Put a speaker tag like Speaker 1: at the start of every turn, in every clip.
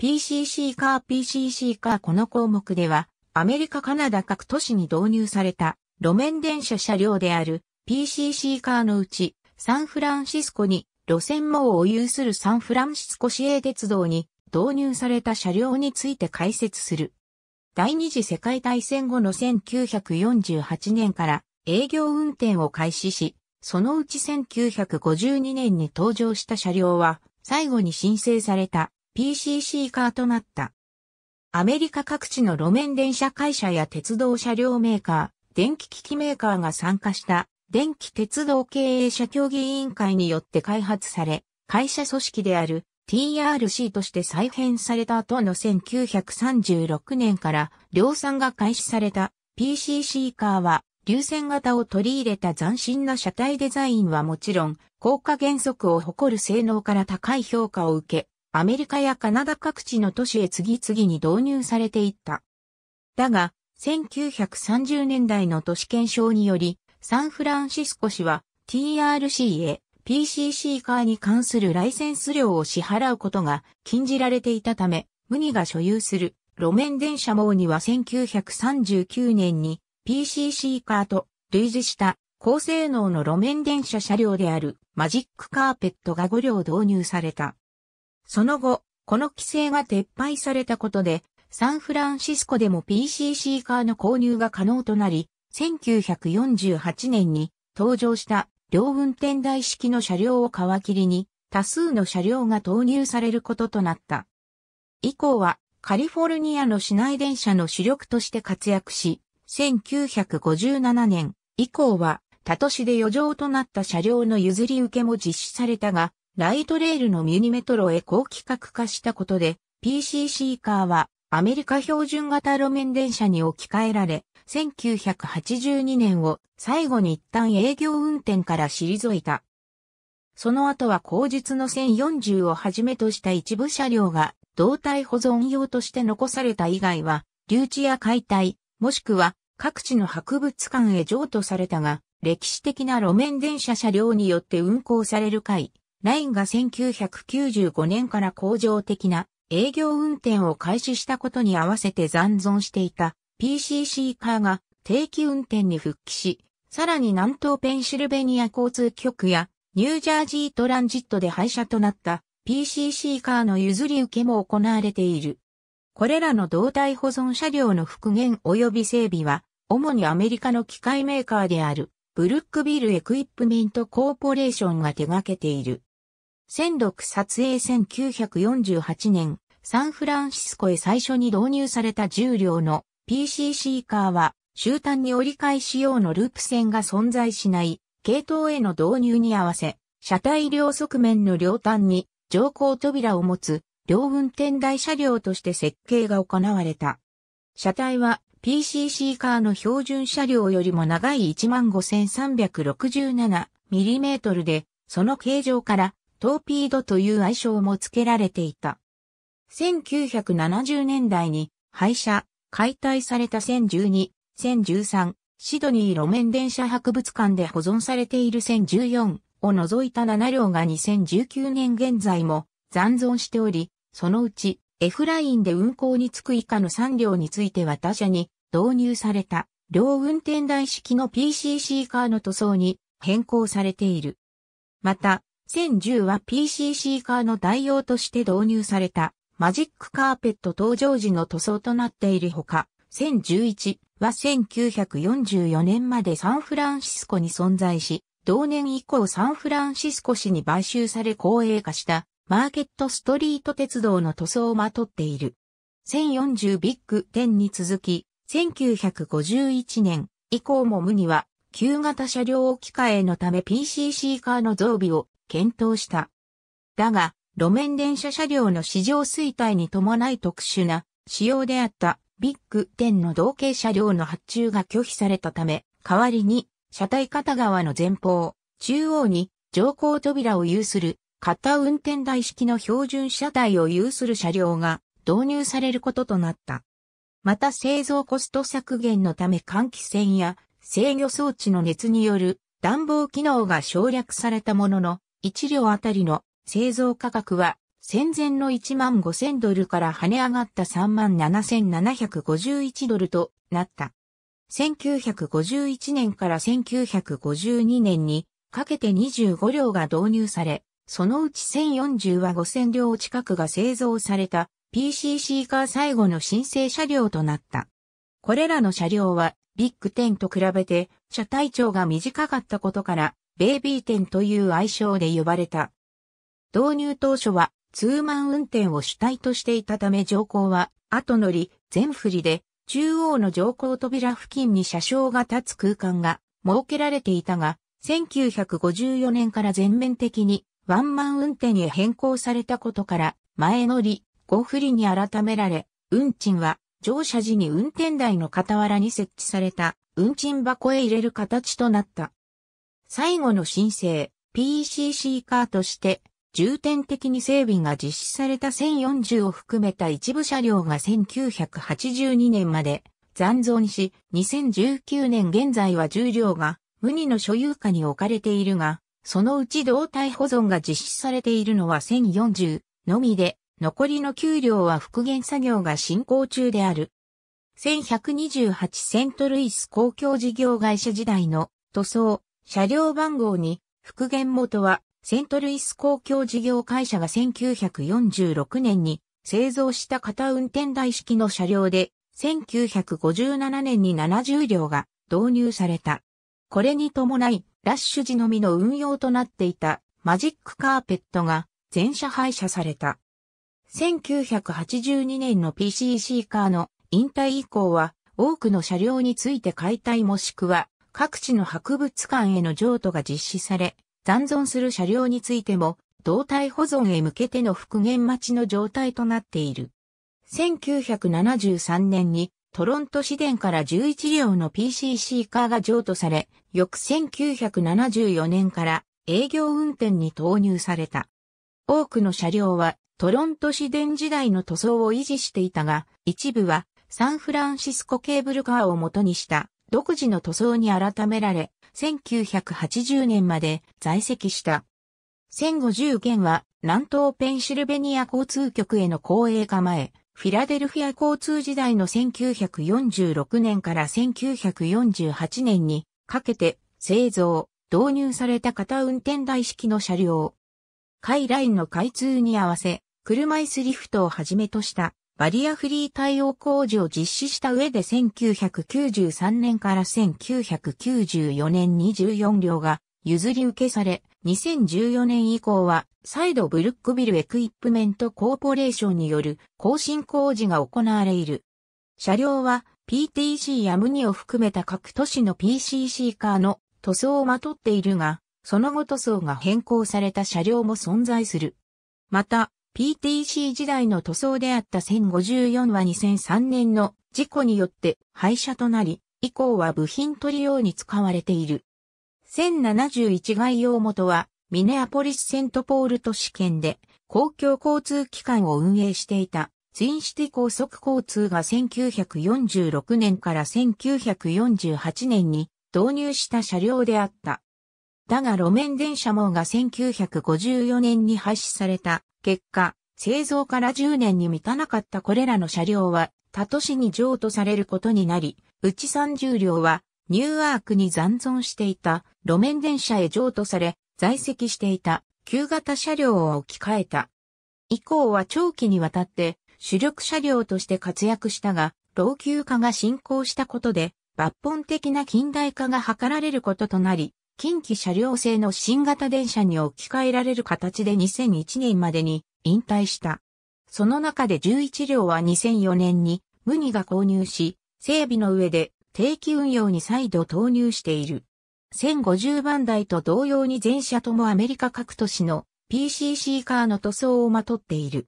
Speaker 1: PCC カー PCC カーこの項目では、アメリカカナダ各都市に導入された路面電車車両である PCC カーのうち、サンフランシスコに路線網を有するサンフランシスコ市営鉄道に導入された車両について解説する。第二次世界大戦後の1948年から営業運転を開始し、そのうち1952年に登場した車両は、最後に申請された PCC カーとなった。アメリカ各地の路面電車会社や鉄道車両メーカー、電気機器メーカーが参加した電気鉄道経営者協議委員会によって開発され、会社組織である TRC として再編された後の1936年から量産が開始された PCC カーは流線型を取り入れた斬新な車体デザインはもちろん、効果原則を誇る性能から高い評価を受け、アメリカやカナダ各地の都市へ次々に導入されていった。だが、1930年代の都市検証により、サンフランシスコ市は TRC へ PCC カーに関するライセンス料を支払うことが禁じられていたため、ムニが所有する路面電車網には1939年に PCC カーと類似した高性能の路面電車車両であるマジックカーペットが5両導入された。その後、この規制が撤廃されたことで、サンフランシスコでも PCC カーの購入が可能となり、1948年に登場した両運転台式の車両を皮切りに多数の車両が投入されることとなった。以降はカリフォルニアの市内電車の主力として活躍し、1957年以降は他都市で余剰となった車両の譲り受けも実施されたが、ライトレールのミニメトロへ高規格化したことで、PCC カーはアメリカ標準型路面電車に置き換えられ、1982年を最後に一旦営業運転から退いた。その後は後日の1040をはじめとした一部車両が胴体保存用として残された以外は、留置や解体、もしくは各地の博物館へ譲渡されたが、歴史的な路面電車車両によって運行される回、ラインが1995年から工場的な営業運転を開始したことに合わせて残存していた PCC カーが定期運転に復帰し、さらに南東ペンシルベニア交通局やニュージャージートランジットで廃車となった PCC カーの譲り受けも行われている。これらの動態保存車両の復元及び整備は、主にアメリカの機械メーカーである、ブルックビルエクイップメントコーポレーションが手掛けている。1006撮影1948年、サンフランシスコへ最初に導入された重量の PCC カーは、終端に折り返し用のループ線が存在しない系統への導入に合わせ、車体両側面の両端に乗降扉を持つ両運転台車両として設計が行われた。車体は PCC カーの標準車両よりも長い 15,367mm で、その形状からトーピードという愛称も付けられていた。1970年代に廃車、解体された1012、1013、シドニー路面電車博物館で保存されている1014を除いた7両が2019年現在も残存しており、そのうち F ラインで運行につく以下の3両については他社に導入された両運転台式の PCC カーの塗装に変更されている。また、1010は PCC カーの代用として導入されたマジックカーペット登場時の塗装となっているほか、1011は1944年までサンフランシスコに存在し、同年以降サンフランシスコ市に買収され公営化したマーケットストリート鉄道の塗装をまとっている。1040ビッグ10に続き、1951年以降も無には旧型車両置き換えのため PCC カーの増備を検討した。だが、路面電車車両の市場衰退に伴い特殊な仕様であったビッグ10の同型車両の発注が拒否されたため、代わりに車体片側の前方、中央に乗降扉を有する片運転台式の標準車体を有する車両が導入されることとなった。また製造コスト削減のため換気扇や制御装置の熱による暖房機能が省略されたものの、1両あたりの製造価格は戦前の1万5000ドルから跳ね上がった3万7751ドルとなった。1951年から1952年にかけて25両が導入され、そのうち1040は5000両近くが製造された PCC カー最後の申請車両となった。これらの車両はビッグ10と比べて車体長が短かったことからベイビー店という愛称で呼ばれた。導入当初はツーマン運転を主体としていたため乗降は後乗り、全振りで中央の乗降扉付近に車掌が立つ空間が設けられていたが、1954年から全面的にワンマン運転へ変更されたことから前乗り、後振りに改められ、運賃は乗車時に運転台の傍らに設置された運賃箱へ入れる形となった。最後の申請、PCC カーとして、重点的に整備が実施された1040を含めた一部車両が1982年まで残存し、2019年現在は10両が無二の所有下に置かれているが、そのうち胴体保存が実施されているのは1040のみで、残りの9両は復元作業が進行中である。1128セントルイス公共事業会社時代の塗装、車両番号に復元元はセントルイス公共事業会社が1946年に製造した型運転台式の車両で1957年に70両が導入された。これに伴いラッシュ時のみの運用となっていたマジックカーペットが全車廃車された。1982年の PCC カーの引退以降は多くの車両について解体もしくは各地の博物館への譲渡が実施され、残存する車両についても、動態保存へ向けての復元待ちの状態となっている。1973年にトロント市電から11両の PCC カーが譲渡され、翌1974年から営業運転に投入された。多くの車両はトロント市電時代の塗装を維持していたが、一部はサンフランシスコケーブルカーを元にした独自の塗装に改められ、1980年まで在籍した。1050件は南東ペンシルベニア交通局への公営化前、フィラデルフィア交通時代の1946年から1948年にかけて製造、導入された型運転台式の車両。海ラインの開通に合わせ、車椅子リフトをはじめとしたバリアフリー対応工事を実施した上で1993年から1994年24両が譲り受けされ、2014年以降は再度ブルックビルエクイプメントコーポレーションによる更新工事が行われる。車両は PTC やムニを含めた各都市の PCC カーの塗装をまとっているが、その後塗装が変更された車両も存在する。また、PTC 時代の塗装であった1054は2003年の事故によって廃車となり、以降は部品取り用に使われている。1071概要元は、ミネアポリスセントポール都市圏で公共交通機関を運営していたツインシティ高速交通が1946年から1948年に導入した車両であった。だが路面電車網が1954年に廃止された結果、製造から10年に満たなかったこれらの車両は、他都市に譲渡されることになり、うち30両は、ニューアークに残存していた路面電車へ譲渡され、在籍していた旧型車両を置き換えた。以降は長期にわたって主力車両として活躍したが、老朽化が進行したことで抜本的な近代化が図られることとなり、近畿車両製の新型電車に置き換えられる形で2001年までに引退した。その中で11両は2004年にムニが購入し、整備の上で定期運用に再度投入している。1050番台と同様に全車ともアメリカ各都市の PCC カーの塗装をまとっている。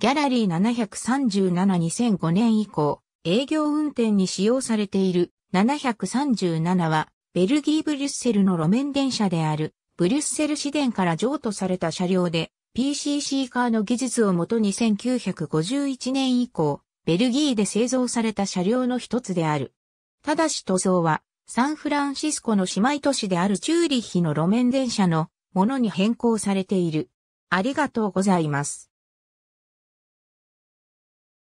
Speaker 1: ギャラリー7372005年以降、営業運転に使用されている737はベルギー・ブリュッセルの路面電車である、ブリュッセル市電から譲渡された車両で、PCC カーの技術をもとに1951年以降、ベルギーで製造された車両の一つである。ただし塗装は、サンフランシスコの姉妹都市であるチューリッヒの路面電車のものに変更されている。ありがとうございます。